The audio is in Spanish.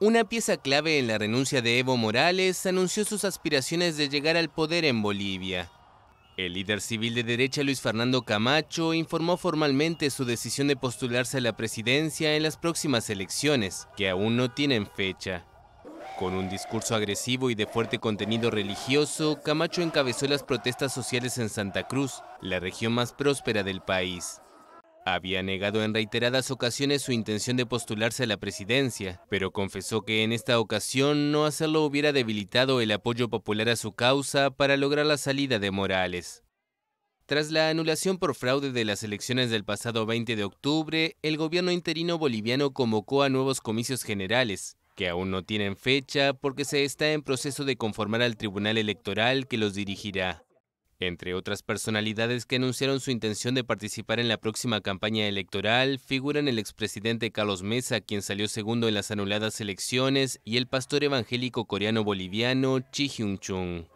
Una pieza clave en la renuncia de Evo Morales anunció sus aspiraciones de llegar al poder en Bolivia. El líder civil de derecha Luis Fernando Camacho informó formalmente su decisión de postularse a la presidencia en las próximas elecciones, que aún no tienen fecha. Con un discurso agresivo y de fuerte contenido religioso, Camacho encabezó las protestas sociales en Santa Cruz, la región más próspera del país. Había negado en reiteradas ocasiones su intención de postularse a la presidencia, pero confesó que en esta ocasión no hacerlo hubiera debilitado el apoyo popular a su causa para lograr la salida de Morales. Tras la anulación por fraude de las elecciones del pasado 20 de octubre, el gobierno interino boliviano convocó a nuevos comicios generales, que aún no tienen fecha porque se está en proceso de conformar al tribunal electoral que los dirigirá. Entre otras personalidades que anunciaron su intención de participar en la próxima campaña electoral figuran el expresidente Carlos Mesa, quien salió segundo en las anuladas elecciones, y el pastor evangélico coreano-boliviano Chi Hyun-chung.